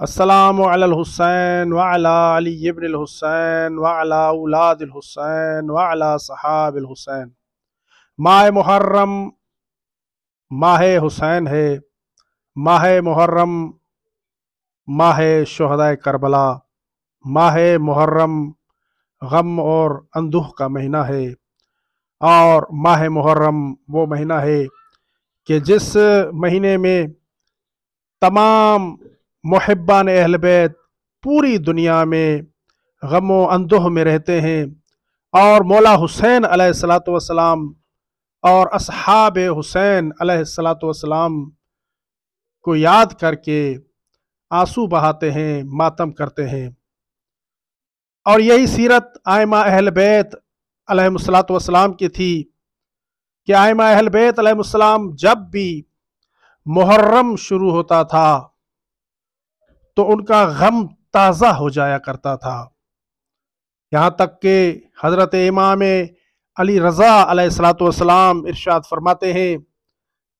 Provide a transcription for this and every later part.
असलम हुसैन वालाबन हुसैन वालाउलाद हुसैन वाला सहाब हुसैन माह मुहर्रम माह हुसैन है माह मुहर्रम माह शहदा करबला माह मुहर्रम गम और अंदूह का महीना है और माह मुहर्रम वो महीना है कि जिस महीने में तमाम महब्बान अहल बैत पूरी दुनिया में गम अंदोह में रहते हैं और मौला हुसैन सलाम और असहाब हुसैन सलाम को याद करके आंसू बहाते हैं मातम करते हैं और यही सीरत आयमा अहल बैत अलहसलाम की थी कि आयमा अहल बैत अलहसलाम जब भी मुहर्रम शुरू होता था तो उनका गम ताज़ा हो जाया करता था यहाँ तक कि हज़रत इमाम अली रज़ा सलाम इरशाद फरमाते हैं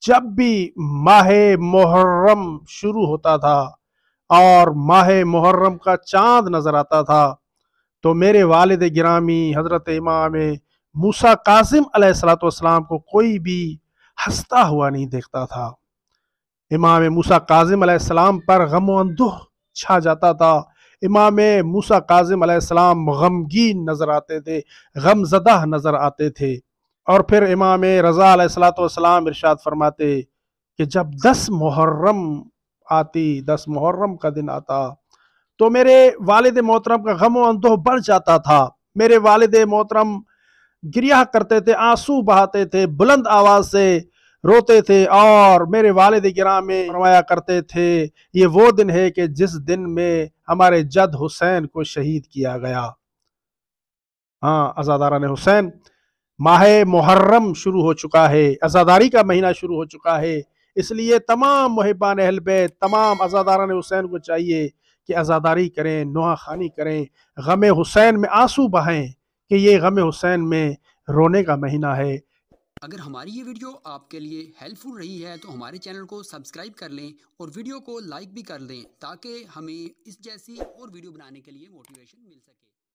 जब भी माह मुहर्रम शुरू होता था और माह मुहर्रम का चांद नज़र आता था तो मेरे वालद गिरामी हज़रत इमाम मूसा कासिम सलाम को कोई भी हंसता हुआ नहीं देखता था इमाम मूसा काजिम पर गम अंदुह छा जाता था इमाम मूसा काजिम गमगीन नज़र आते थे गमजदा नज़र आते थे और फिर इमाम रज़ा सलाम इरशाद फरमाते कि जब दस मुहर्रम आती दस मुहर्रम का दिन आता तो मेरे वालद मोहतरम का गम अंदोह बढ़ जाता था मेरे वालद मोहतरम गिरिया करते थे आंसू बहाते थे बुलंद आवाज़ से रोते थे और मेरे वालद गिराम में फरमाया करते थे ये वो दिन है कि जिस दिन में हमारे जद हुसैन को शहीद किया गया हाँ आज़ादारा ने हुसैन माह मुहर्रम शुरू हो चुका है आज़ादारी का महीना शुरू हो चुका है इसलिए तमाम महबान अहलबे तमाम आज़ादारा ने हुसैन को चाहिए कि आज़ादारी करें नुहा खानी करें गम हुसैन में आंसू बहाएं कि ये गम हुसैन में रोने का महीना है अगर हमारी ये वीडियो आपके लिए हेल्पफुल रही है तो हमारे चैनल को सब्सक्राइब कर लें और वीडियो को लाइक भी कर लें ताकि हमें इस जैसी और वीडियो बनाने के लिए मोटिवेशन मिल सके